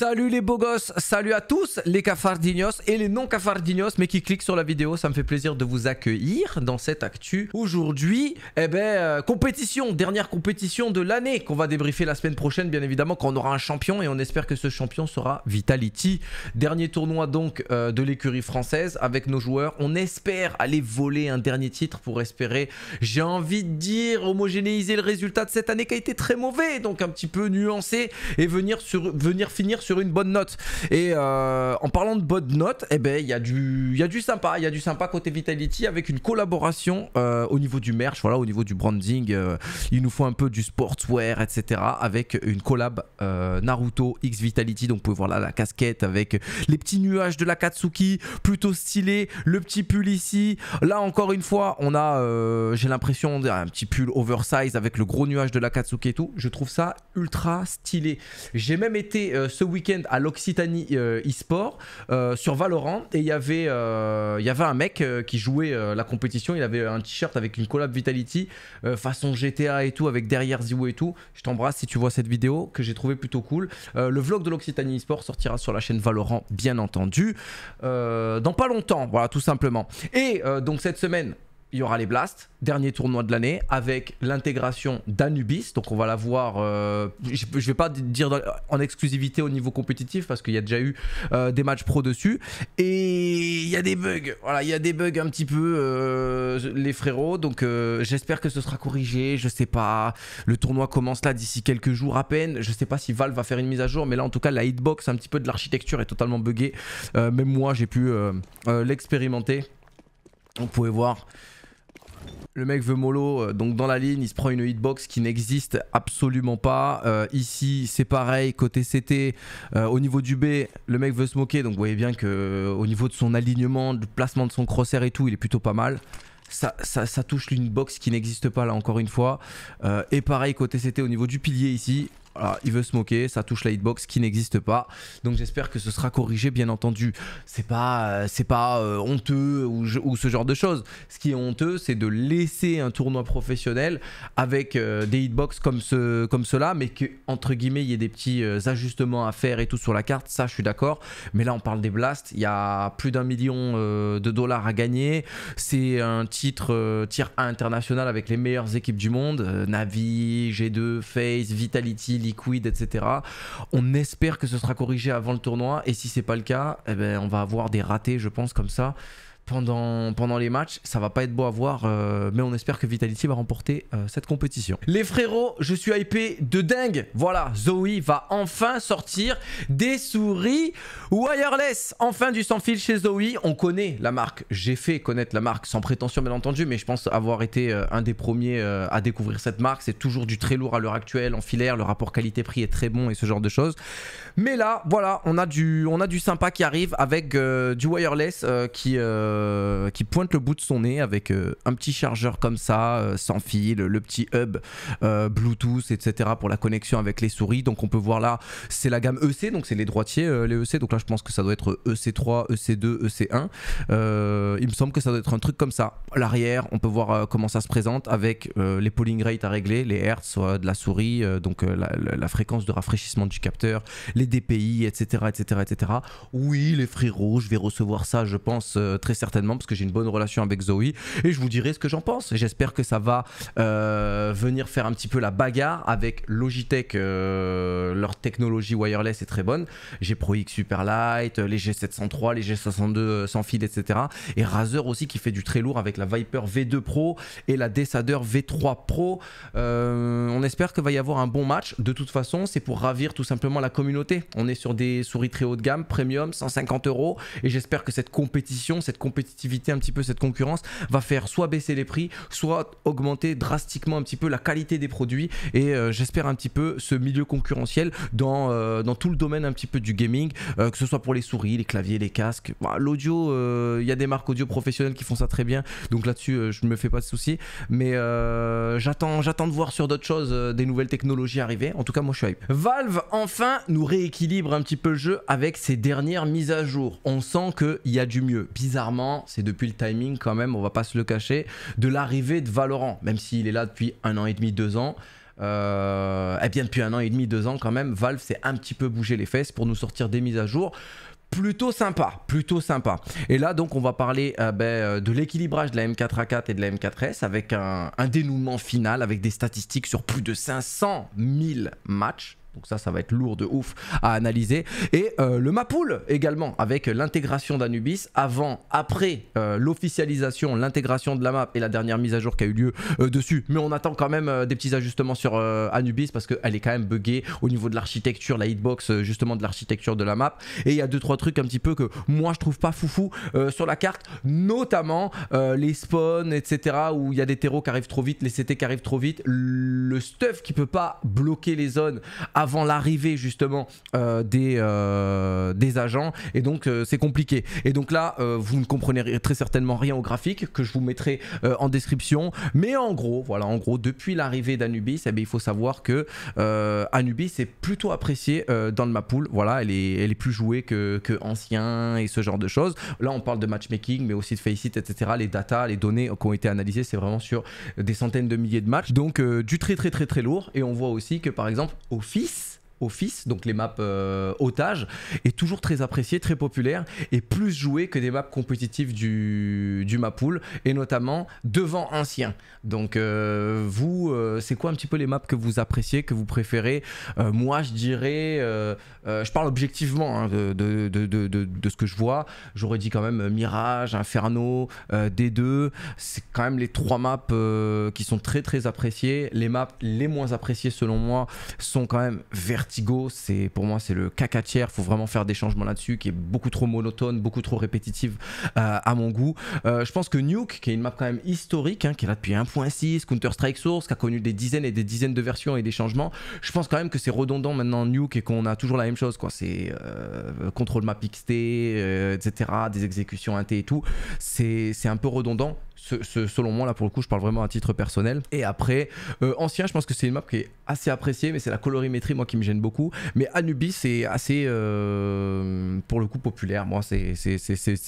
Salut les beaux gosses, salut à tous les cafardinos et les non cafardinos mais qui cliquent sur la vidéo, ça me fait plaisir de vous accueillir dans cette actu. Aujourd'hui, eh ben, euh, compétition, dernière compétition de l'année qu'on va débriefer la semaine prochaine bien évidemment quand on aura un champion et on espère que ce champion sera Vitality. Dernier tournoi donc euh, de l'écurie française avec nos joueurs, on espère aller voler un dernier titre pour espérer, j'ai envie de dire, homogénéiser le résultat de cette année qui a été très mauvais, donc un petit peu nuancé et venir, sur, venir finir sur une bonne note. Et euh, en parlant de bonne note, et eh ben il y a du, il du sympa, il y a du sympa côté Vitality avec une collaboration euh, au niveau du merch, voilà, au niveau du branding. Euh, il nous faut un peu du sportswear, etc. Avec une collab Naruto X Vitality, donc vous pouvez voir là la casquette avec les petits nuages de la Katsuki, plutôt stylé, le petit pull ici. Là encore une fois, on a, j'ai l'impression d'un petit pull oversize avec le gros nuage de la Katsuki et tout. Je trouve ça ultra stylé. J'ai même été ce week à l'Occitanie euh, eSport euh, sur Valorant et il y avait euh, un mec qui jouait la compétition, il avait un t-shirt avec une collab Vitality façon GTA et tout avec derrière Ziwo et tout. Je t'embrasse si tu vois cette vidéo que j'ai trouvé plutôt cool. le vlog de l'Occitanie eSport sortira sur la chaîne Valorant bien entendu dans pas longtemps, voilà tout simplement. Et donc cette semaine il y aura les Blasts, dernier tournoi de l'année, avec l'intégration d'Anubis. Donc on va la voir, euh, je ne vais pas dire en exclusivité au niveau compétitif, parce qu'il y a déjà eu euh, des matchs pro dessus. Et il y a des bugs, voilà, il y a des bugs un petit peu, euh, les frérots. Donc j'espère que ce sera corrigé, je ne sais pas. Le tournoi commence là d'ici quelques jours à peine. Je sais pas si Valve va faire une mise à jour, mais là en tout cas la hitbox un petit peu de l'architecture est totalement buggée. même moi j'ai pu l'expérimenter. Vous pouvez voir, le mec veut mollo, euh, donc dans la ligne, il se prend une hitbox qui n'existe absolument pas. Euh, ici, c'est pareil, côté CT, euh, au niveau du B, le mec veut se moquer, donc vous voyez bien que au niveau de son alignement, du placement de son crosshair et tout, il est plutôt pas mal. Ça, ça, touche une box qui n'existe pas là encore une fois. et pareil côté CT au niveau du pilier ici, ah, il veut se moquer, ça touche la hitbox qui n'existe pas. Donc j'espère que ce sera corrigé, bien entendu. C'est pas, euh, c'est pas euh, honteux ou, ou, ce genre de choses. Ce qui est honteux, c'est de laisser un tournoi professionnel avec euh, des hitbox comme, ce, comme cela, mais que entre guillemets il y ait des petits ajustements à faire et tout sur la carte. Ça, je suis d'accord. Mais là, on parle des blasts. Il y a plus d'un million de dollars à gagner. C'est un titre tir 1 international avec les meilleures équipes du monde, Navi, G2, Face, Vitality liquide, etc. On espère que ce sera corrigé avant le tournoi et si c'est pas le cas, eh ben, on va avoir des ratés, je pense, comme ça pendant, les matchs. Ça va pas être beau à voir, euh, mais on espère que Vitality va remporter euh, cette compétition. Les frérots, je suis hypé de dingue. Voilà, Zoe va enfin sortir des souris wireless. Enfin du sans fil chez Zoe. On connaît la marque. J'ai fait connaître la marque sans prétention, bien entendu, mais je pense avoir été euh, un des premiers à découvrir cette marque. C'est toujours du très lourd à l'heure actuelle en filaire. Le rapport qualité-prix est très bon et ce genre de choses. Mais là, voilà, on a du, on a du sympa qui arrive avec du wireless qui... Euh, qui pointe le bout de son nez avec euh, un petit chargeur comme ça, euh, sans fil, le petit hub Bluetooth, etc. pour la connexion avec les souris. Donc on peut voir là, c'est la gamme EC, donc c'est les droitiers, les EC. Donc là, je pense que ça doit être EC3, EC2, EC1. il me semble que ça doit être un truc comme ça. L'arrière, on peut voir comment ça se présente avec les polling rates à régler, les hertz de la souris, donc la, fréquence de rafraîchissement du capteur, les DPI, etc., etc., etc. Oui, les frérots, je vais recevoir ça, je pense, très certainement certainement, parce que j'ai une bonne relation avec Zoe. et je vous dirai ce que j'en pense. J'espère que ça va euh, venir faire un petit peu la bagarre avec Logitech. Euh, leur technologie wireless est très bonne. J'ai Pro X Superlight, les G703, les G62 euh, sans fil, etc. Et Razer aussi qui fait du très lourd avec la Viper V2 Pro et la Desader V3 Pro. on espère que va y avoir un bon match. De toute façon, c'est pour ravir tout simplement la communauté. On est sur des souris très haut de gamme, premium, 150 euros, et j'espère que cette compétition, cette compétitivité, un petit peu cette concurrence, va faire soit baisser les prix, soit augmenter drastiquement un petit peu la qualité des produits. Et euh, j'espère un petit peu ce milieu concurrentiel dans, euh, dans tout le domaine un petit peu du gaming, euh, que ce soit pour les souris, les claviers, les casques. Bah, l'audio, il y a des marques audio professionnelles qui font ça très bien. Donc là-dessus, je ne me fais pas de soucis. Mais j'attends de voir sur d'autres choses des nouvelles technologies arriver. En tout cas, moi, je suis hype. Valve, enfin, nous rééquilibre un petit peu le jeu avec ses dernières mises à jour. On sent qu'il y a du mieux. Bizarrement, c'est depuis le timing quand même, on va pas se le cacher, de l'arrivée de Valorant, même s'il est là depuis un an et demi, deux ans. Euh, eh bien depuis un an et demi, deux ans quand même, Valve s'est un petit peu bougé les fesses pour nous sortir des mises à jour plutôt sympa, plutôt sympa. Et là donc on va parler euh, ben, euh, de l'équilibrage de la M4A4 et de la M4S avec un, dénouement final avec des statistiques sur plus de 500 000 matchs. Donc ça, ça va être lourd de ouf à analyser. Et euh, le Mapool également, avec l'intégration d'Anubis avant, après euh, l'officialisation, l'intégration de la map et la dernière mise à jour qui a eu lieu euh, dessus. Mais on attend quand même des petits ajustements sur Anubis parce qu'elle est quand même buggée au niveau de l'architecture, la hitbox justement de l'architecture de la map. Et il y a deux trois trucs un petit peu que moi je trouve pas foufou sur la carte, notamment les spawns, etc. où il y a des terreaux qui arrivent trop vite, les CT qui arrivent trop vite, le stuff qui peut pas bloquer les zones avant l'arrivée justement euh, des, euh, des agents et donc euh, c'est compliqué. Et donc là, vous ne comprenez très certainement rien au graphique que je vous mettrai en description, mais en gros, voilà, en gros, depuis l'arrivée d'Anubis, eh ben, il faut savoir que Anubis est plutôt apprécié dans le mapool Voilà, elle est, elle est plus jouée que, ancien et ce genre de choses. Là, on parle de matchmaking, mais aussi de faceit, etc. Les data, les données qui ont été analysées, c'est vraiment sur des centaines de milliers de matchs. Donc, du très, très, très, très lourd. Et on voit aussi que, par exemple, Office, Office, donc les maps euh, otages, est toujours très apprécié, très populaire et plus joué que des maps compétitives du, du map pool et notamment devant ancien. Donc euh, vous, euh, c'est quoi un petit peu les maps que vous appréciez, que vous préférez Moi, je dirais, je parle objectivement hein, de, de, ce que je vois. J'aurais dit quand même Mirage, Inferno, D2. C'est quand même les trois maps qui sont très très appréciées. Les maps les moins appréciées selon moi sont quand même vertes Tigo c'est pour moi c'est le caca cacatière. Faut vraiment faire des changements là-dessus, qui est beaucoup trop monotone, beaucoup trop répétitive euh, à mon goût. Euh, je pense que Nuke, qui est une map quand même historique, hein, qui est là depuis 1.6, Counter Strike Source, qui a connu des dizaines et des dizaines de versions et des changements. Je pense quand même que c'est redondant maintenant Nuke et qu'on a toujours la même chose. Quoi, c'est euh, contrôle map XT, etc., des exécutions 1T et tout. C'est un peu redondant selon moi, là pour le coup, je parle vraiment à titre personnel. Et après, euh, Ancien, je pense que c'est une map qui est assez appréciée, mais c'est la colorimétrie, moi, qui me gêne beaucoup. Mais Anubis, c'est assez, euh, pour le coup, populaire. Moi, c'est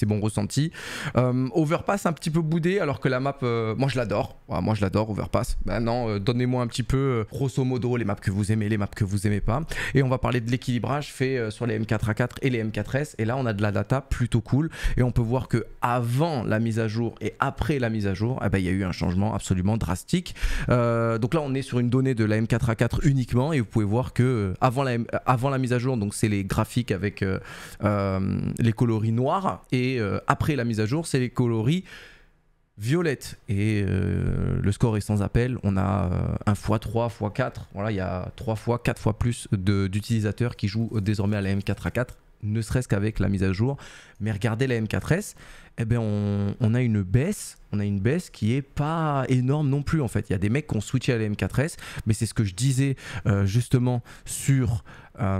bon ressenti. Euh, Overpass, un petit peu boudé, alors que la map, moi, je l'adore. moi, je l'adore, Overpass. Maintenant, donnez-moi un petit peu, grosso modo, les maps que vous aimez, les maps que vous aimez pas. Et on va parler de l'équilibrage fait sur les M4A4 et les M4S. Et là, on a de la data plutôt cool. Et on peut voir que avant la mise à jour et après la mise à jour, eh ben, il y a eu un changement absolument drastique. Euh, donc là, on est sur une donnée de la M4A4 uniquement et vous pouvez voir que euh, avant la, euh, avant la mise à jour, donc c'est les graphiques avec les coloris noirs et après la mise à jour, c'est les coloris violette et le score est sans appel on a 1 un x 3 x 4 voilà il y a 3 fois 4 fois plus d'utilisateurs qui jouent désormais à la M4A4 ne serait-ce qu'avec la mise à jour. Mais regardez la M4S, eh ben on, a une baisse, on a une baisse qui est pas énorme non plus en fait. Il y a des mecs qui ont switché à la M4S, mais c'est ce que je disais euh, justement sur euh,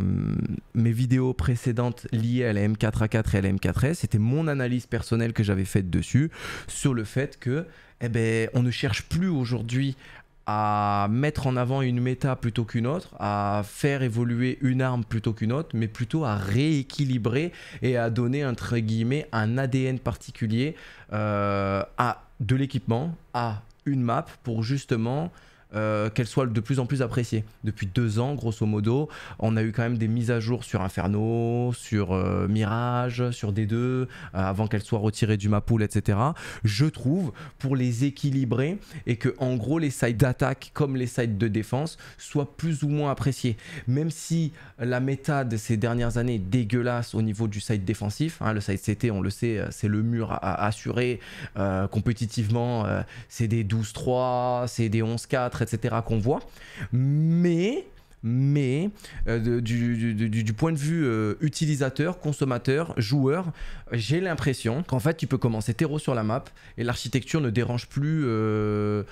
mes vidéos précédentes liées à la M4A4 et à la M4S. C'était mon analyse personnelle que j'avais faite dessus sur le fait que eh ben, on ne cherche plus aujourd'hui à mettre en avant une méta plutôt qu'une autre, à faire évoluer une arme plutôt qu'une autre, mais plutôt à rééquilibrer et à donner entre guillemets un ADN particulier euh, à de l'équipement, à une map pour justement euh, qu'elle soit de plus en plus appréciée. Depuis deux ans, grosso modo, on a eu quand même des mises à jour sur Inferno, sur euh, Mirage, sur D2, euh, avant qu'elle soit retirée du Mapool, etc. Je trouve, pour les équilibrer, et que en gros les sites d'attaque comme les sites de défense soient plus ou moins appréciés. Même si la méthode de ces dernières années est dégueulasse au niveau du site défensif, hein, le site CT, on le sait, c'est le mur à, à assurer compétitivement, c'est des 12-3, c'est des 11-4, etc. qu'on voit. Mais mais euh, du, point de vue euh, utilisateur, consommateur, joueur, j'ai l'impression qu'en fait tu peux commencer terreau sur la map et l'architecture ne dérange plus euh,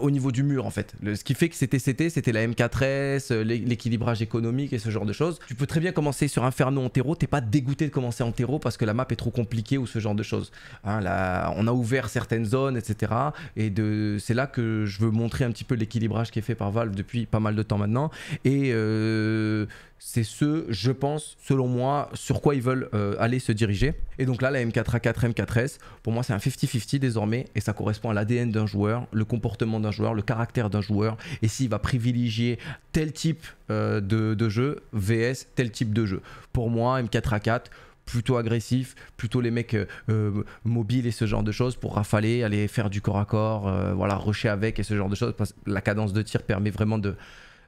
au niveau du mur en fait. ce qui fait que c'était CT, c'était la M4S, l'équilibrage économique et ce genre de choses. Tu peux très bien commencer sur Inferno en terreau, t'es pas dégoûté de commencer en terreau parce que la map est trop compliquée ou ce genre de choses. Hein, on a ouvert certaines zones, etc. Et c'est là que je veux montrer un petit peu l'équilibrage qui est fait par Valve depuis pas mal de temps maintenant et euh, c'est ce, je pense, selon moi, sur quoi ils veulent euh, aller se diriger. Et donc là, la M4A4, M4S, pour moi, c'est un 50-50 désormais, et ça correspond à l'ADN d'un joueur, le comportement d'un joueur, le caractère d'un joueur, et s'il va privilégier tel type euh, de, jeu, VS, tel type de jeu. Pour moi, M4A4, plutôt agressif, plutôt les mecs mobiles et ce genre de choses pour rafaler, aller faire du corps à corps, voilà, rusher avec et ce genre de choses. Parce que la cadence de tir permet vraiment de,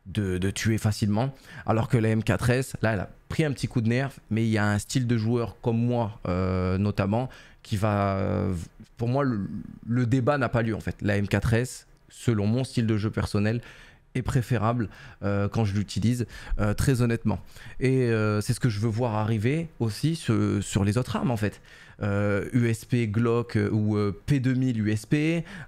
de, tuer facilement. Alors que la M4S, là, elle a pris un petit coup de nerf, mais il y a un style de joueur comme moi, euh, notamment, qui va. Euh, pour moi, le, débat n'a pas lieu en fait. La M4S, selon mon style de jeu personnel, est préférable euh, quand je l'utilise, euh, très honnêtement. Et euh, c'est ce que je veux voir arriver aussi sur, sur les autres armes en fait. USP Glock ou P2000 USP,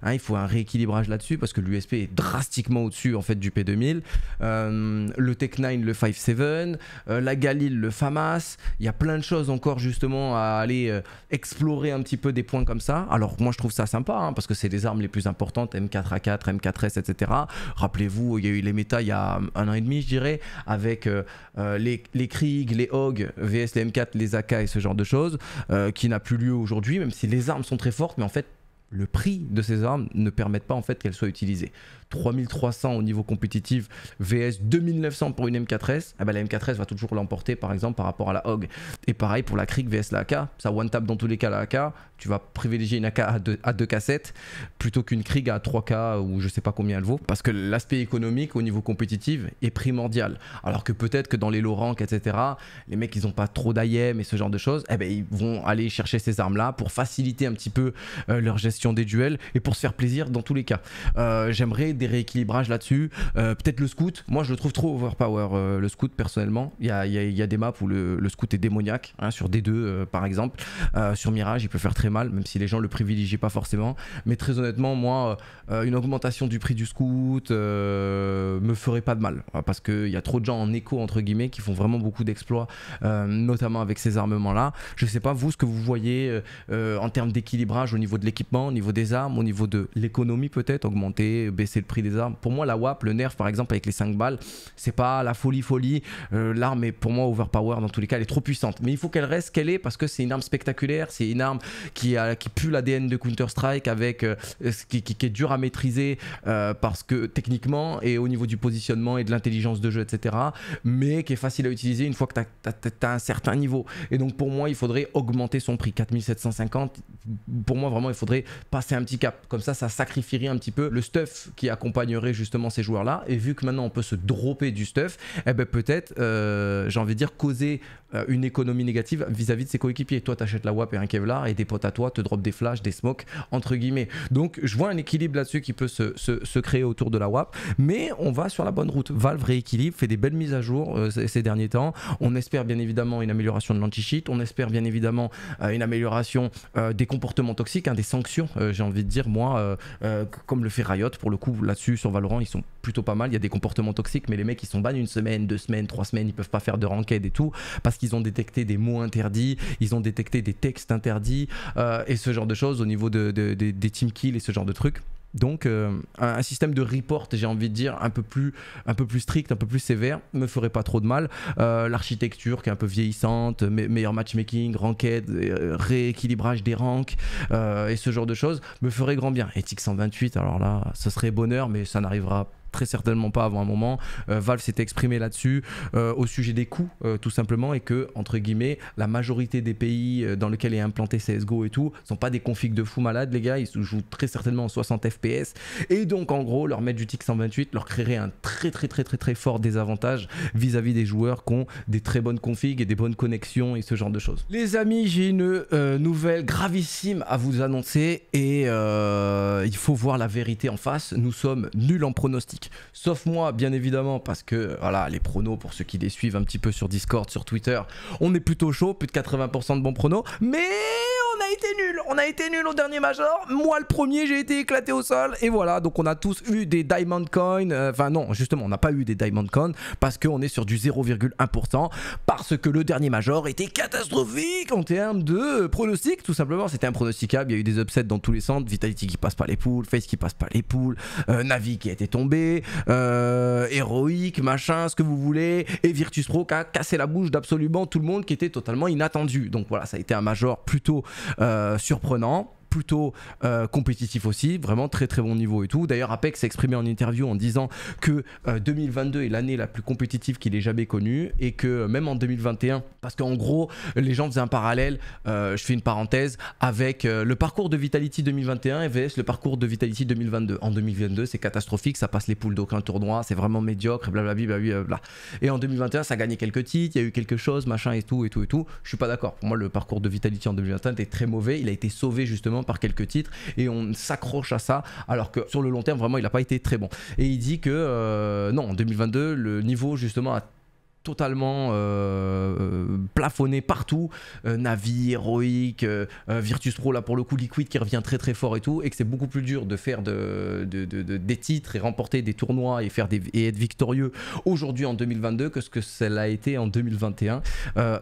hein, il faut un rééquilibrage là-dessus parce que l'USP est drastiquement au-dessus en fait du P2000. le Tech 9, le 5.7, la Galil, le FAMAS, il y a plein de choses encore justement à aller explorer un petit peu des points comme ça. Alors moi je trouve ça sympa hein, parce que c'est les armes les plus importantes, M4A4, M4S, etc. Rappelez-vous il y a eu les méta il y a un an et demi, je dirais, avec euh, euh, les, Kriegs, les Hog, VS, les M4, les AK et ce genre de choses, euh, qui n'a plus lieu aujourd'hui, même si les armes sont très fortes, mais en fait, le prix de ces armes ne permet pas en fait qu'elles soient utilisées. 3300 au niveau compétitif VS 2900 pour une M4S, ah ben bah, la M4S va toujours l'emporter par exemple par rapport à la HOG. Et pareil pour la Krieg VS la AK, ça one tap dans tous les cas la AK, tu vas privilégier une AK à 2, k 7 plutôt qu'une Krieg à 3K ou je sais pas combien elle vaut parce que l'aspect économique au niveau compétitif est primordial. Alors que peut-être que dans les low rank etc, les mecs ils ont pas trop d'IM et ce genre de choses, eh ben ils vont aller chercher ces armes là pour faciliter un petit peu euh, leur gestion des duels et pour se faire plaisir dans tous les cas. Euh, j'aimerais des rééquilibrages là-dessus. Euh, peut-être le scout. Moi, je le trouve trop overpower, euh, le scout, personnellement. Il y a, des maps où le, scout est démoniaque, hein, sur D2 euh, par exemple. sur Mirage, il peut faire très mal, même si les gens le privilégient pas forcément. Mais très honnêtement, moi, une augmentation du prix du scout me ferait pas de mal. parce qu'il y a trop de gens en écho, entre guillemets, qui font vraiment beaucoup d'exploits, notamment avec ces armements-là. Je sais pas, vous, ce que vous voyez en termes d'équilibrage au niveau de l'équipement, au niveau des armes, au niveau de l'économie peut-être, augmenter, baisser le prix des armes. Pour moi, la WAP, le nerf par exemple avec les 5 balles, c'est pas la folie folie. Euh, l'arme est pour moi overpower dans tous les cas, elle est trop puissante. Mais il faut qu'elle reste qu'elle est parce que c'est une arme spectaculaire, c'est une arme qui, a, qui pue l'ADN de Counter-Strike avec euh, ce qui, qui, est dur à maîtriser euh, parce que techniquement et au niveau du positionnement et de l'intelligence de jeu, etc. Mais qui est facile à utiliser une fois que tu as, as, un certain niveau. Et donc pour moi, il faudrait augmenter son prix. 4750, pour moi vraiment, il faudrait passer un petit cap. Comme ça, ça sacrifierait un petit peu le stuff qui a accompagnerait justement ces joueurs-là. Et vu que maintenant on peut se dropper du stuff, eh ben peut-être, euh, j'ai envie de dire, causer euh, une économie négative vis-à-vis de ses coéquipiers. Toi, t'achètes la WAP et un Kevlar et des potes à toi te drop des flashs, des smokes, entre guillemets. Donc, je vois un équilibre là-dessus qui peut se, créer autour de la WAP. Mais on va sur la bonne route. Valve rééquilibre, fait des belles mises à jour euh, ces, derniers temps. On espère bien évidemment une amélioration de l'anti-cheat. On espère bien évidemment une amélioration des comportements toxiques, hein, des sanctions, j'ai envie de dire, moi, comme le fait Riot pour le coup là-dessus sur Valorant, ils sont plutôt pas mal. Il y a des comportements toxiques, mais les mecs ils sont bannés une semaine, deux semaines, trois semaines, ils peuvent pas faire de ranked et tout parce qu'ils ont détecté des mots interdits, ils ont détecté des textes interdits euh, et ce genre de choses au niveau des team kills et ce genre de trucs. Donc euh, un, système de report, j'ai envie de dire, un peu, plus, un peu plus strict, un peu plus sévère, me ferait pas trop de mal. Euh, l'architecture qui est un peu vieillissante, meilleur matchmaking, ranked, euh, rééquilibrage des ranks et ce genre de choses me ferait grand bien. Éthique 128, alors là, ce serait bonheur, mais ça n'arrivera pas très certainement pas avant un moment. Euh, Valve s'était exprimé là-dessus euh, au sujet des coûts, euh, tout simplement, et que, entre guillemets, la majorité des pays dans lesquels est implanté CSGO et tout, sont pas des configs de fou malades les gars, ils jouent très certainement en 60 FPS. Et donc, en gros, leur mettre du TIC 128 leur créerait un très, très, très, très, très fort désavantage vis-à-vis -vis des joueurs qui ont des très bonnes configs et des bonnes connexions et ce genre de choses. Les amis, j'ai une nouvelle gravissime à vous annoncer et il faut voir la vérité en face. Nous sommes nuls en pronostic Sauf moi, bien évidemment, parce que voilà, les pronos, pour ceux qui les suivent un petit peu sur Discord, sur Twitter, on est plutôt chaud, plus de 80% de bons pronos. Mais on a été nul. On a été nul au dernier major. Moi, le premier, j'ai été éclaté au sol. Et voilà, donc on a tous eu des Diamond coins euh, Enfin, non, justement, on n'a pas eu des Diamond coins parce qu'on est sur du 0,1%. Parce que le dernier major était catastrophique en termes de pronostic, tout simplement. C'était un pronosticable Il y a eu des upsets dans tous les centres. Vitality qui passe pas les poules, Face qui passe pas les poules, euh, Navi qui a été tombé, euh, Héroïque, machin, ce que vous voulez. Et Virtus Pro qui a cassé la bouche d'absolument tout le monde qui était totalement inattendu. Donc voilà, ça a été un major plutôt euh, surprenant plutôt euh, compétitif aussi, vraiment très très bon niveau et tout. D'ailleurs, Apex s'est exprimé en interview en disant que 2022 euh, est l'année la plus compétitive qu'il ait jamais connue et que euh, même en 2021, parce qu'en gros, les gens faisaient un parallèle, je fais une parenthèse, avec le parcours de Vitality 2021 et VS le parcours de Vitality 2022. En 2022, c'est catastrophique, ça passe les poules d'aucun tournoi, c'est vraiment médiocre, blablabla. blablabla. Et en 2021, ça a gagné quelques titres, il y a eu quelque chose, machin et tout et tout et tout. Je suis pas d'accord. Pour moi, le parcours de Vitality en 2021 était très mauvais, il a été sauvé justement par quelques titres et on s'accroche à ça alors que sur le long terme vraiment il n'a pas été très bon. Et il dit que euh, non, en 2022 le niveau justement a totalement euh, euh, plafonné partout, euh, Navi, Heroic, Virtus Pro là pour le coup Liquid qui revient très très fort et tout, et que c'est beaucoup plus dur de faire de, des titres et remporter des tournois et, faire des, être victorieux aujourd'hui en 2022 que ce que cela a été en 2021.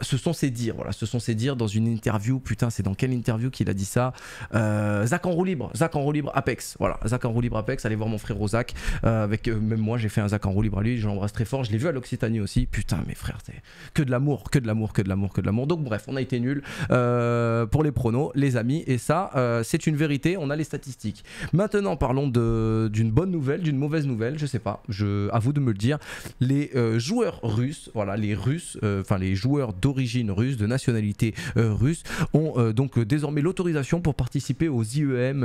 ce sont ces dires, voilà, ce sont ces dires dans une interview, putain c'est dans quelle interview qu'il a dit ça Zach en roue libre, Zach en roue libre Apex, voilà, Zach en roue libre Apex, allez voir mon frère Rosac, avec même moi j'ai fait un Zach en roue libre à lui, je l'embrasse très fort, je l'ai vu à l'Occitanie aussi, putain mais mes frères, c'est que de l'amour, que de l'amour, que de l'amour, que de l'amour. Donc bref, on a été nul euh, pour les pronos, les amis, et ça, euh, c'est une vérité, on a les statistiques. Maintenant, parlons d'une bonne nouvelle, d'une mauvaise nouvelle, je sais pas, je, à vous de me le dire. Les euh, joueurs russes, voilà, les Russes, enfin les joueurs d'origine russe, de nationalité russe, ont donc désormais l'autorisation pour participer aux IEM,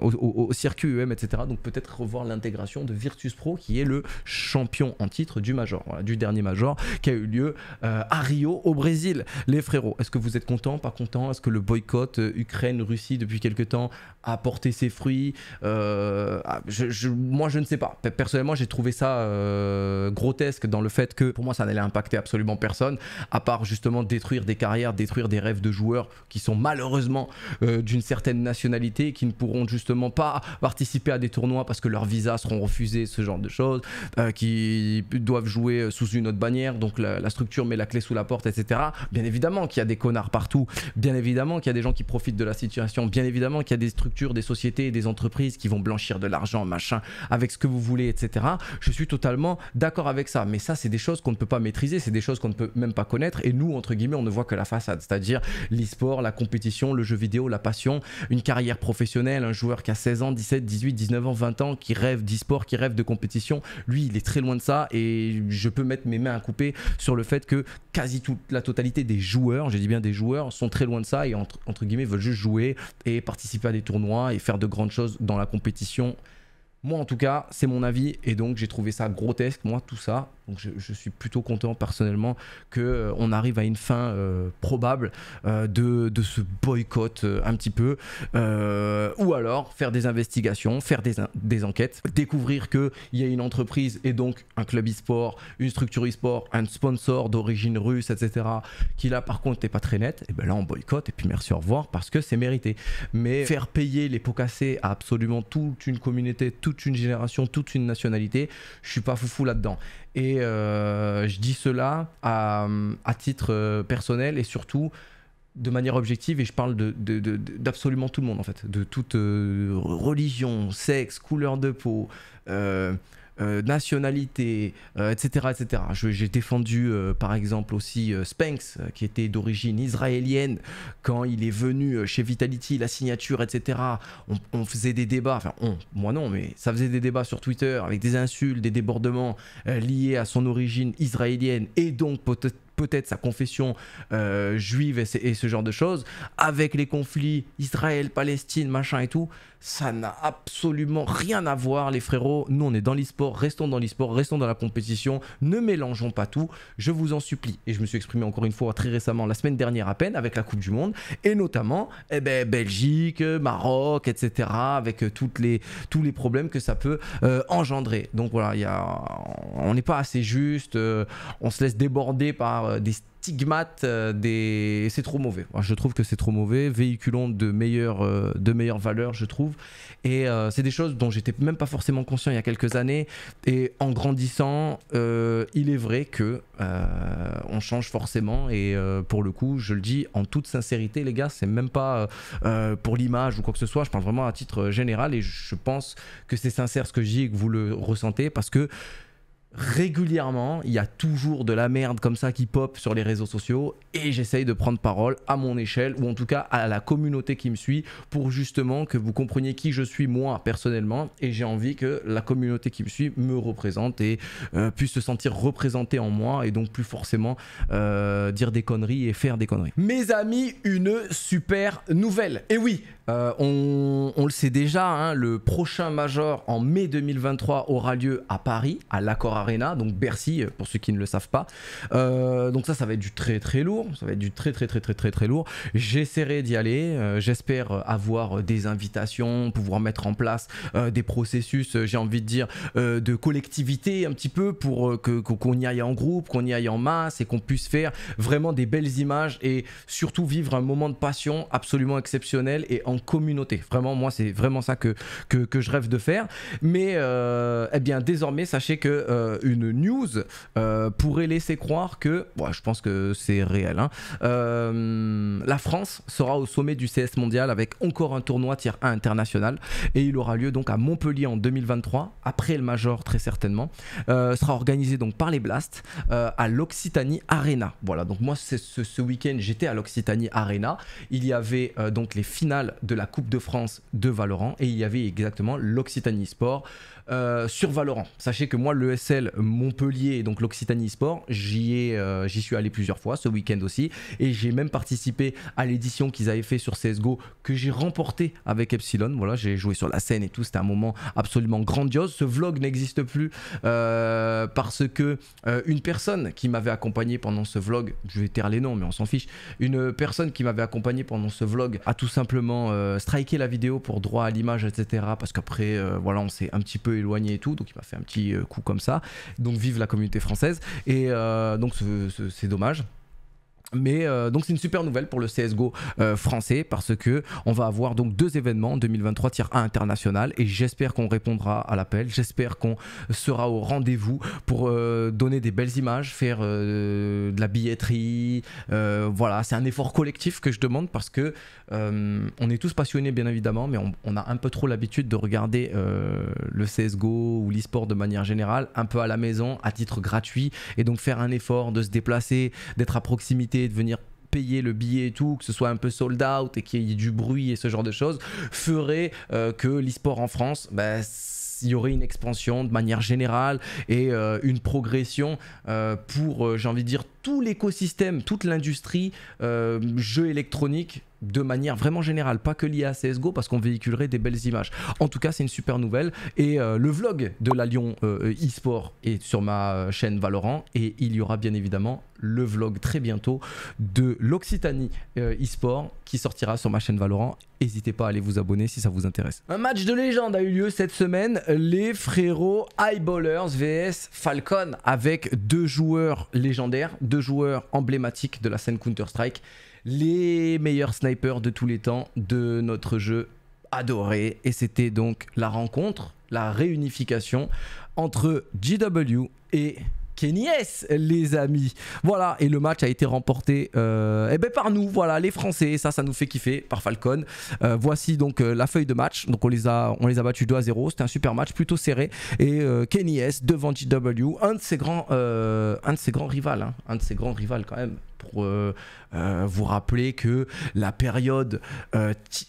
au, circuit IEM, e etc. Donc peut-être revoir l'intégration de Virtus Pro, qui est le champion en titre du Major, voilà, du dernier Major qui a eu lieu euh, à Rio, au Brésil. Les frérots, est-ce que vous êtes contents, pas contents Est-ce que le boycott euh, Ukraine-Russie depuis quelque temps a porté ses fruits euh, ah, je, Moi, je ne sais pas. Personnellement, j'ai trouvé ça grotesque dans le fait que, pour moi, ça n'allait impacter absolument personne, à part justement détruire des carrières, détruire des rêves de joueurs qui sont malheureusement d'une certaine nationalité, qui ne pourront justement pas participer à des tournois parce que leurs visas seront refusés, ce genre de choses, qui doivent jouer sous une autre bannière donc la, structure met la clé sous la porte, etc. Bien évidemment qu'il y a des connards partout, bien évidemment qu'il y a des gens qui profitent de la situation, bien évidemment qu'il y a des structures, des sociétés, des entreprises qui vont blanchir de l'argent, machin, avec ce que vous voulez, etc. Je suis totalement d'accord avec ça, mais ça c'est des choses qu'on ne peut pas maîtriser, c'est des choses qu'on ne peut même pas connaître, et nous, entre guillemets, on ne voit que la façade, c'est-à-dire l'e-sport, la compétition, le jeu vidéo, la passion, une carrière professionnelle, un joueur qui a 16 ans, 17, 18, 19 ans, 20 ans, qui rêve d'e-sport, qui rêve de compétition, lui il est très loin de ça, et je peux mettre mes mains à sur le fait que quasi toute la totalité des joueurs, j'ai dit bien des joueurs, sont très loin de ça et entre, entre guillemets veulent juste jouer et participer à des tournois et faire de grandes choses dans la compétition moi, en tout cas, c'est mon avis et donc j'ai trouvé ça grotesque, moi, tout ça. Donc, je, suis plutôt content personnellement qu'on euh, arrive à une fin euh, probable euh, de, ce boycott un petit peu. ou alors faire des investigations, faire des, enquêtes, découvrir qu'il y a une entreprise et donc un club e-sport, une structure e-sport, un sponsor d'origine russe, etc. qui là, par contre, n'est pas très net. Et bien là, on boycotte et puis merci, au revoir parce que c'est mérité. Mais faire payer les pots cassés à absolument toute une communauté, toute une génération, toute une nationalité. Je suis pas foufou là-dedans. Et euh, je dis cela à, titre euh, personnel et surtout de manière objective et je parle d'absolument de, tout le monde en fait, de toute euh, religion, sexe, couleur de peau. Euh, euh, nationalité, etc. Euh, etc. J'ai défendu euh, par exemple aussi Spanx qui était d'origine israélienne, quand il est venu chez Vitality, la signature, etc. On, faisait des débats, enfin moi non, mais ça faisait des débats sur Twitter avec des insultes, des débordements liés à son origine israélienne et donc peut-être peut-être sa confession euh, juive et, ce genre de choses, avec les conflits Israël, Palestine, machin et tout, ça n'a absolument rien à voir, les frérots. Nous, on est dans l'e-sport, restons dans l'e-sport, restons dans la compétition, ne mélangeons pas tout. Je vous en supplie. Et je me suis exprimé encore une fois très récemment, la semaine dernière à peine, avec la Coupe du Monde, et notamment eh ben, Belgique, euh, Maroc, etc., avec euh, toutes les, tous les problèmes que ça peut engendrer. Donc voilà, y a, on n'est pas assez juste, on se laisse déborder par euh, des stigmates, euh, c'est trop mauvais. je trouve que c'est trop mauvais. Véhiculons de meilleures, euh, de valeurs, je trouve. Et c'est des choses dont j'étais même pas forcément conscient il y a quelques années. Et en grandissant, il est vrai que on change forcément. Et pour le coup, je le dis en toute sincérité, les gars, c'est même pas pour l'image ou quoi que ce soit. Je parle vraiment à titre général. Et je pense que c'est sincère ce que je dis et que vous le ressentez parce que régulièrement, il y a toujours de la merde comme ça qui pop sur les réseaux sociaux et j'essaye de prendre parole à mon échelle ou en tout cas à la communauté qui me suit pour justement que vous compreniez qui je suis moi personnellement et j'ai envie que la communauté qui me suit me représente et euh, puisse se sentir représentée en moi et donc plus forcément euh, dire des conneries et faire des conneries. Mes amis, une super nouvelle. Et oui, euh, on, le sait déjà, hein, le prochain Major en mai 2023 aura lieu à Paris, à l'accord donc Bercy, pour ceux qui ne le savent pas. Euh, donc ça, ça va être du très très lourd, ça va être du très très très très très très lourd. J'essaierai d'y aller, euh, j'espère avoir des invitations, pouvoir mettre en place euh, des processus, j'ai envie de dire, de collectivité un petit peu pour que qu'on y aille en groupe, qu'on y aille en masse et qu'on puisse faire vraiment des belles images et surtout vivre un moment de passion absolument exceptionnel et en communauté. Vraiment, moi, c'est vraiment ça que, que, que, je rêve de faire. Mais eh bien, désormais, sachez que euh, une news euh, pourrait laisser croire que, je pense que c'est réel, hein, euh, la France sera au sommet du CS mondial avec encore un tournoi tier 1 international et il aura lieu donc à Montpellier en 2023, après le Major très certainement, sera organisé donc par les Blasts à l'Occitanie Arena. Voilà, donc moi ce, ce week-end j'étais à l'Occitanie Arena, il y avait donc les finales de la Coupe de France de Valorant et il y avait exactement l'Occitanie Sport. Euh, sur Valorant, sachez que moi, l'ESL Montpellier, donc l'Occitanie Sport, euh, j'y suis allé plusieurs fois, ce week-end aussi, et j'ai même participé à l'édition qu'ils avaient fait sur CSGO, que j'ai remporté avec Epsilon. Voilà, j'ai joué sur la scène et tout, c'était un moment absolument grandiose. Ce vlog n'existe plus euh, parce que une personne qui m'avait accompagné pendant ce vlog, je vais taire les noms, mais on s'en fiche, une personne qui m'avait accompagné pendant ce vlog a tout simplement striké la vidéo pour droit à l'image, etc. Parce qu'après, voilà, on s'est un petit peu éloigné et tout, donc il m'a fait un petit euh, coup comme ça. Donc vive la communauté française. Et euh, donc c'est dommage. Mais euh, donc c'est une super nouvelle pour le CSGO euh, français parce que on va avoir donc deux événements 2023 tiers 1 international et j'espère qu'on répondra à l'appel, j'espère qu'on sera au rendez-vous pour euh, donner des belles images, faire de la billetterie, voilà c'est un effort collectif que je demande parce que on est tous passionnés bien évidemment mais on, on a un peu trop l'habitude de regarder le CSGO ou l'esport de manière générale un peu à la maison à titre gratuit et donc faire un effort de se déplacer, d'être à proximité de venir payer le billet et tout, que ce soit un peu sold out et qu'il y ait du bruit et ce genre de choses, ferait euh, que le en France, bah, il y aurait une expansion de manière générale et euh, une progression euh, pour, j'ai envie de dire, tout l'écosystème, toute l'industrie euh, jeu électronique, de manière vraiment générale, pas que liée à CSGO parce qu'on véhiculerait des belles images. En tout cas, c'est une super nouvelle et euh, le vlog de la Lyon euh, eSport est sur ma chaîne Valorant et il y aura bien évidemment le vlog très bientôt de l'Occitanie eSport qui sortira sur ma chaîne Valorant. N'hésitez pas à aller vous abonner si ça vous intéresse. Un match de légende a eu lieu cette semaine, les frérots Highballers vs Falcon avec deux joueurs légendaires, joueurs emblématiques de la scène Counter-Strike, les meilleurs snipers de tous les temps de notre jeu adoré. Et c'était donc la rencontre, la réunification entre GW et Kenyes, les amis. Voilà, et le match a été remporté euh, eh ben, par nous, voilà, les Français. ça, ça nous fait kiffer par Falcon. Euh, voici donc euh, la feuille de match. Donc on les a, on les a battus 2 à 0. C'était un super match, plutôt serré. Et Kenyes devant GW, un de ses grands, un de ses grands rivales, hein. un de ses grands rivals quand même. Pour vous rappeler que la période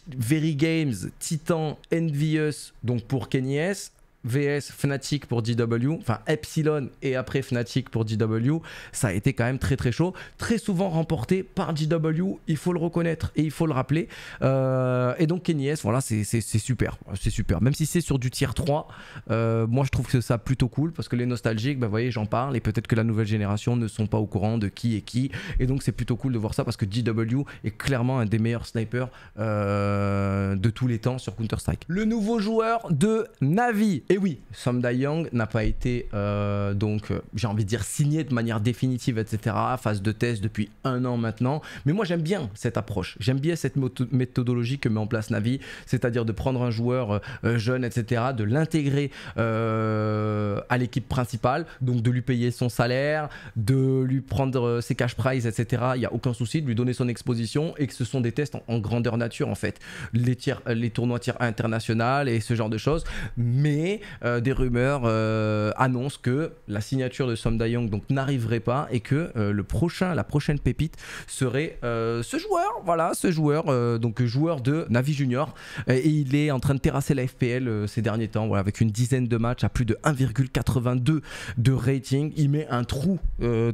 Very Games, Titan, Envious, donc pour Kenyes, VS Fnatic pour DW, enfin Epsilon et après Fnatic pour DW, ça a été quand même très très chaud, très souvent remporté par DW, il faut le reconnaître et il faut le rappeler. Euh, et donc Kenny voilà, c'est super, c'est super. Même si c'est sur du tier 3, euh, moi je trouve que ça plutôt cool parce que les nostalgiques, bah, vous voyez, j'en parle et peut-être que la nouvelle génération ne sont pas au courant de qui est qui. Et donc c'est plutôt cool de voir ça parce que DW est clairement un des meilleurs snipers euh, de tous les temps sur Counter-Strike. Le nouveau joueur de Navi, et oui, Somda Young n'a pas été, euh, donc, euh, j'ai envie de dire, signé de manière définitive, etc. Phase de test depuis un an maintenant. Mais moi, j'aime bien cette approche. J'aime bien cette méthodologie que met en place Navi, c'est-à-dire de prendre un joueur euh, jeune, etc., de l'intégrer à l'équipe principale, donc de lui payer son salaire, de lui prendre ses cash prizes, etc. Il n'y a aucun souci, de lui donner son exposition et que ce sont des tests en, grandeur nature, en fait. Les, les tournois tiers internationaux et ce genre de choses. Mais euh, des rumeurs euh, annoncent que la signature de Som Dayong donc n'arriverait pas et que euh, le prochain, la prochaine pépite serait ce joueur, voilà, ce joueur, donc joueur de Navi Junior, et il est en train de terrasser la FPL ces derniers temps, avec une dizaine de matchs à plus de 1,82 de rating, il met un trou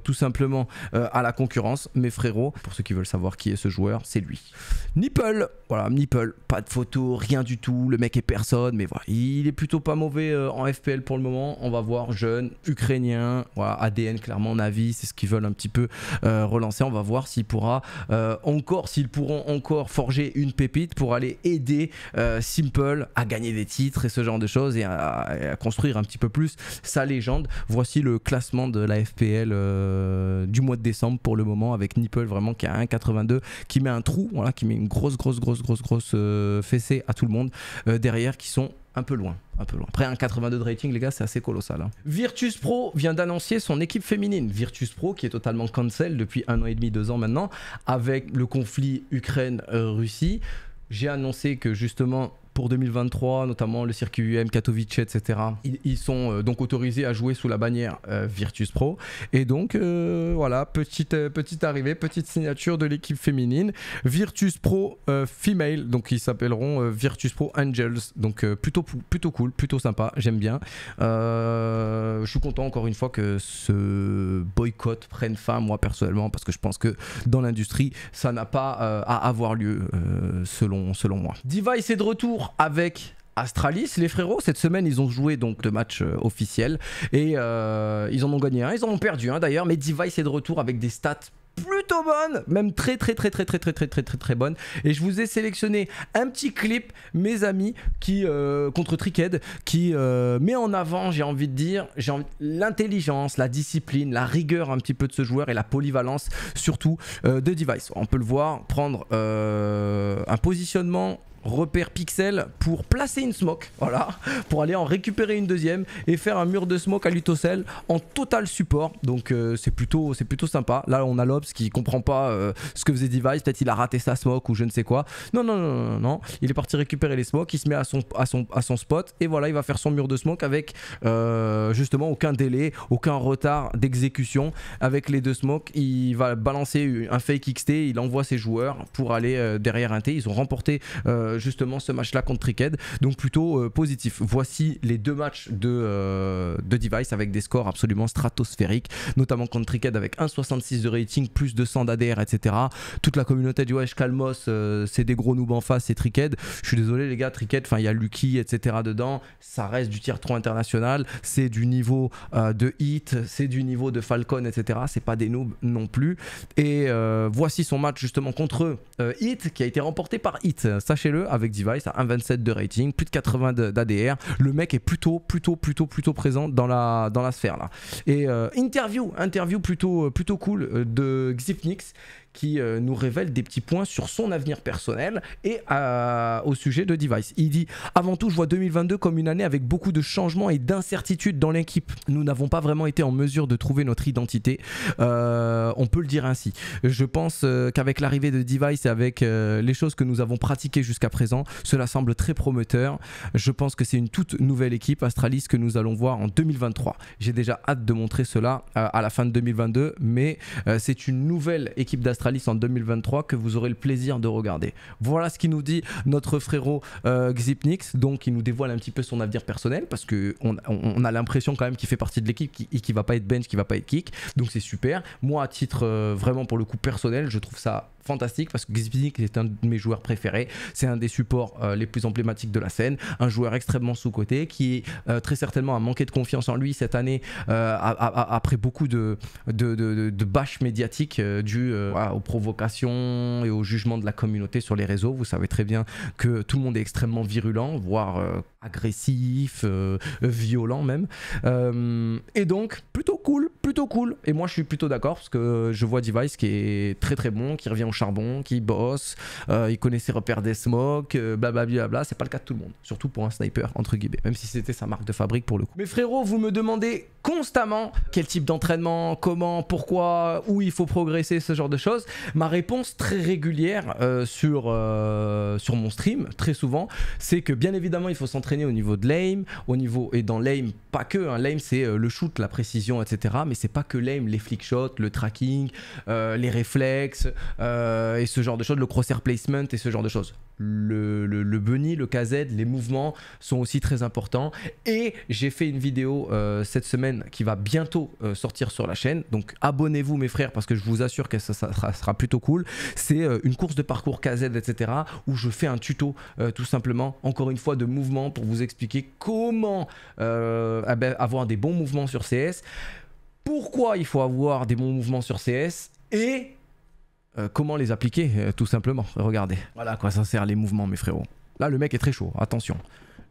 tout simplement à la concurrence, mes frérot, pour ceux qui veulent savoir qui est ce joueur, c'est lui. Nipple, voilà, Nipple, pas de photo, rien du tout, le mec est personne, mais voilà, il est plutôt pas mauvais euh, en FPL pour le moment. On va voir Jeune Ukrainien ADN clairement Navi, c'est ce qu'ils veulent un petit peu euh, relancer. On va voir s'il pourra euh, encore, s'ils pourront encore forger une pépite pour aller aider Simple à gagner des titres et ce genre de choses et à, construire un petit peu plus sa légende. Voici le classement de la FPL du mois de décembre pour le moment avec Nipple vraiment qui a 1,82 qui met un trou, voilà, qui met une grosse grosse grosse grosse grosse fessée à tout le monde derrière qui sont un peu loin, un peu loin. Après un 82 de rating, les gars, c'est assez colossal. Hein. Virtus Pro vient d'annoncer son équipe féminine. Virtus Pro, qui est totalement cancel depuis un an et demi, deux ans maintenant, avec le conflit Ukraine-Russie. J'ai annoncé que justement pour 2023, notamment le circuit UM, Katowice, etc. Ils, sont euh, donc autorisés à jouer sous la bannière euh, Virtus Pro. Et donc, euh, voilà, petite, petite arrivée, petite signature de l'équipe féminine. Virtus Pro Female, donc ils s'appelleront Virtus Pro Angels. Donc plutôt, plutôt cool, plutôt sympa, j'aime bien. je suis content encore une fois que ce boycott prenne fin, moi personnellement, parce que je pense que dans l'industrie, ça n'a pas à avoir lieu, selon, selon moi. Device est de retour avec Astralis, les frérots, cette semaine ils ont joué donc deux matchs euh, officiel officiels et euh, ils en ont gagné un, ils en ont perdu un d'ailleurs, mais Device est de retour avec des stats plutôt bonnes, même très très très très très très très très très très bonnes. Et je vous ai sélectionné un petit clip, mes amis, qui euh, contre Tricked qui met en avant, j'ai envie de dire, j'ai l'intelligence, la discipline, la rigueur un petit peu de ce joueur et la polyvalence surtout de Device. On peut le voir prendre un positionnement repère pixel pour placer une smoke, voilà, pour aller en récupérer une deuxième et faire un mur de smoke à l'utocell en total support. Donc euh, c'est plutôt, c'est plutôt sympa. Là on a l'Obs qui comprend pas euh, ce que faisait Device, peut-être il a raté sa smoke ou je ne sais quoi. Non non non non non, il est parti récupérer les smokes, il se met à son à son à son spot et voilà il va faire son mur de smoke avec euh, justement aucun délai, aucun retard d'exécution. Avec les deux smokes, il va balancer un fake XT, il envoie ses joueurs pour aller derrière un T. Ils ont remporté euh, justement ce match-là contre Tricked. Donc plutôt euh, positif. Voici les deux matchs de, euh, de Device avec des scores absolument stratosphériques, notamment contre Tricked avec 1,66 de rating, plus de 100 d'ADR, etc. Toute la communauté du Wesh Kalmos c'est des gros noobs en face, c'est Tricked. Je suis désolé les gars, Tricked, enfin il y a Lucky, etc. dedans. Ça reste du tier 3 international, c'est du niveau de Hit, c'est du niveau de Falcon, etc. C'est pas des noobs non plus. Et voici son match justement contre eux Hit qui a été remporté par Hit. Sachez-le, avec Device à 1,27 de rating, plus de 80 d'ADR. Le mec est plutôt, plutôt, plutôt, plutôt présent dans la, dans la sphère là. Et euh, interview, interview plutôt, euh, plutôt cool euh, de Xipnix qui euh, nous révèle des petits points sur son avenir personnel et euh, au sujet de Device. Il dit Avant tout, je vois 2022 comme une année avec beaucoup de changements et d'incertitudes dans l'équipe. Nous n'avons pas vraiment été en mesure de trouver notre identité. Euh, on peut le dire ainsi. Je pense qu'avec l'arrivée de Device et avec les choses que nous avons pratiquées jusqu'à présent, cela semble très prometteur. Je pense que c'est une toute nouvelle équipe Astralis que nous allons voir en 2023. J'ai déjà hâte de montrer cela à la fin de 2022, mais c'est une nouvelle équipe d'Astralis en 2023 que vous aurez le plaisir de regarder. Voilà ce qu'il nous dit notre frérot euh, Xipnix. Donc, il nous dévoile un petit peu son avenir personnel parce que on, a l'impression quand même qu'il fait partie de l'équipe et qu'il va pas être bench, qu'il va pas être kick. Donc, c'est super. Moi, à titre euh, vraiment pour le coup personnel, je trouve ça fantastique parce que Gzbinic est un de mes joueurs préférés. C'est un des supports euh, les plus emblématiques de la scène. Un joueur extrêmement sous-coté qui euh, très certainement a manqué de confiance en lui cette année euh, après beaucoup de, de, bâches médiatiques dues aux provocations et aux jugements de la communauté sur les réseaux. Vous savez très bien que tout le monde est extrêmement virulent, voire agressif, violent même. et donc, plutôt cool, plutôt cool. Et moi, je suis plutôt d'accord parce que je vois Device qui est très très bon, qui revient au charbon, qui bosse, euh, il connaît ses repères des smokes, euh, blablabla. C'est pas le cas de tout le monde, surtout pour un sniper, entre guillemets, même si c'était sa marque de fabrique pour le coup. Mais frérot, vous me demandez constamment quel type d'entraînement, comment, pourquoi, où il faut progresser, ce genre de choses. Ma réponse très régulière euh, sur, sur mon stream, très souvent, c'est que bien évidemment, il faut s'entraîner au niveau de l'aim, au niveau, et dans l'aim, pas que, hein, l'aim c'est le shoot, la précision, etc mais Mais c'est pas que l'aim, les flickshots, le tracking, euh, les réflexes euh, et ce genre de choses, le crosshair placement et ce genre de choses. Le, bunny, le KZ, les mouvements sont aussi très importants. Et j'ai fait une vidéo euh, cette semaine qui va bientôt sortir sur la chaîne. Donc abonnez-vous mes frères parce que je vous assure que ça, sera plutôt cool. C'est une course de parcours KZ, etc. où je fais un tuto tout simplement, encore une fois, de mouvements pour vous expliquer comment eh ben, avoir des bons mouvements sur CS pourquoi il faut avoir des bons mouvements sur CS et euh, comment les appliquer, euh, tout simplement. Regardez, voilà à quoi ça sert les mouvements, mes frérots. Là, le mec est très chaud, attention.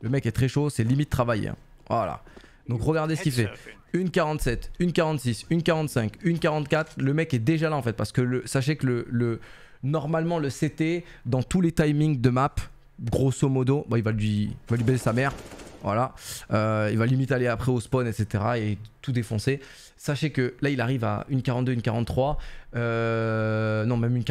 Le mec est très chaud, c'est limite travaillé. Hein. Voilà. Donc regardez ce qu'il fait. Une 47, une 46, une 45, une 44. Le mec est déjà là en fait parce que le, sachez que le, normalement le CT dans tous les timings de map, grosso modo, bah, il va lui, va lui sa mère. Voilà. Euh, il va limite aller après au spawn, etc. Et tout défoncer. Sachez que là, il arrive à une 1.43 une euh, non, même une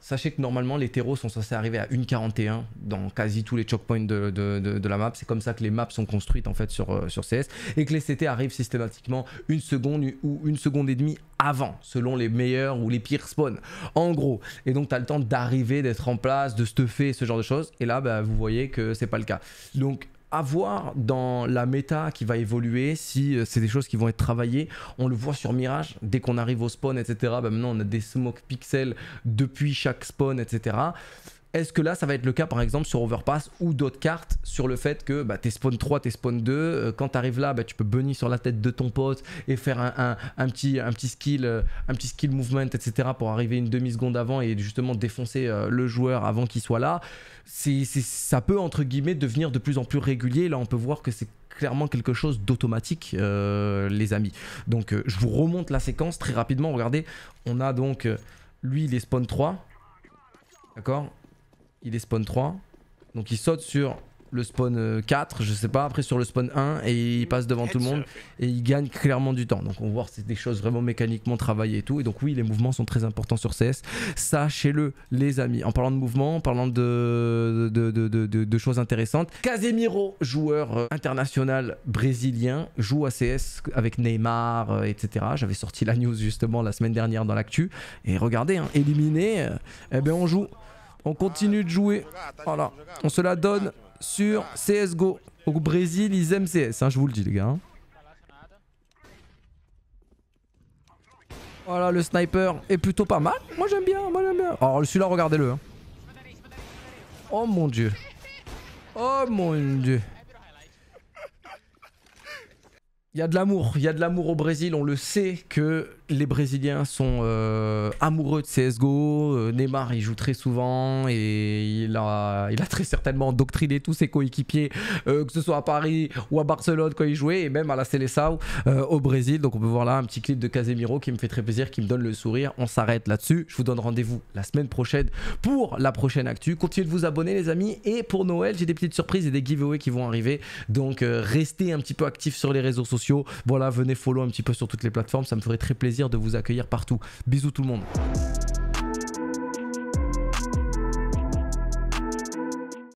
Sachez que normalement, les terreaux sont censés arriver à une 41 dans quasi tous les choke points de, la map. C'est comme ça que les maps sont construites en fait sur, euh, sur CS. Et que les CT arrivent systématiquement une seconde ou une seconde et demie avant, selon les meilleurs ou les pires spawns. En gros. Et donc, tu as le temps d'arriver, d'être en place, de stuffer, ce genre de choses. Et là, bah, vous voyez que c'est pas le cas. Donc, avoir voir dans la méta qui va évoluer, si euh, c'est des choses qui vont être travaillées. On le voit sur Mirage, dès qu'on arrive au spawn, etc. Bah, maintenant, on a des smoke pixels depuis chaque spawn, etc. Est-ce que là, ça va être le cas par exemple sur Overpass ou d'autres cartes sur le fait que bah, t'es spawn 3, t'es spawn 2, euh, quand t'arrives là, bah, tu peux bunny sur la tête de ton pote et faire un, petit, un, petit skill, euh, un petit skill movement, etc. pour arriver une demi-seconde avant et justement défoncer euh, le joueur avant qu'il soit là. C'est, ça peut entre guillemets devenir de plus en plus régulier. Là, on peut voir que c'est clairement quelque chose d'automatique, les amis. Donc, je vous remonte la séquence très rapidement. Regardez, on a donc lui, il est spawn 3. D'accord il est spawn 3. Donc il saute sur le spawn 4, euh, je sais pas, après sur le spawn 1 et il passe devant tout le monde et il gagne clairement du temps. Donc on voit c'est des choses vraiment mécaniquement travaillées et tout. Et donc oui, les mouvements sont très importants sur CS. Sachez-le les amis. En parlant de mouvements, en parlant de, de, choses intéressantes, Casemiro, joueur euh, international brésilien, joue à CS avec Neymar, euh, etc. J'avais sorti la news justement la semaine dernière dans l'actu. Et regardez, hein, éliminé, eh ben on joue... On continue de jouer. Voilà. On se la donne sur CSGO. Au Brésil, ils aiment CS, hein, je vous le dis, les gars. Hein. Voilà, le sniper est plutôt pas mal. Moi, j'aime bien, moi, j'aime bien. Alors, celui-là, regardez-le. Hein. Oh, mon Dieu. Oh, mon Dieu. Il y a de l'amour, il y a de l'amour au Brésil, on le sait que les Brésiliens sont euh, amoureux de CSGO. Euh, Neymar, il joue très souvent et il a, très certainement Doctriné tous ses coéquipiers, euh, que ce soit à Paris ou à Barcelone quand il jouait, et même à la Seleção au Brésil. Donc on peut voir là un petit clip de Casemiro qui me fait très plaisir, qui me donne le sourire. On s'arrête là-dessus. Je vous donne rendez-vous la semaine prochaine pour la prochaine actu. Continuez de vous abonner, les amis. Et pour Noël, j'ai des petites surprises et des giveaways qui vont arriver. Donc restez un petit peu actifs sur les réseaux sociaux. Voilà, venez follow un petit peu sur toutes les plateformes. Ça me ferait très plaisir de vous accueillir partout. Bisous tout le monde.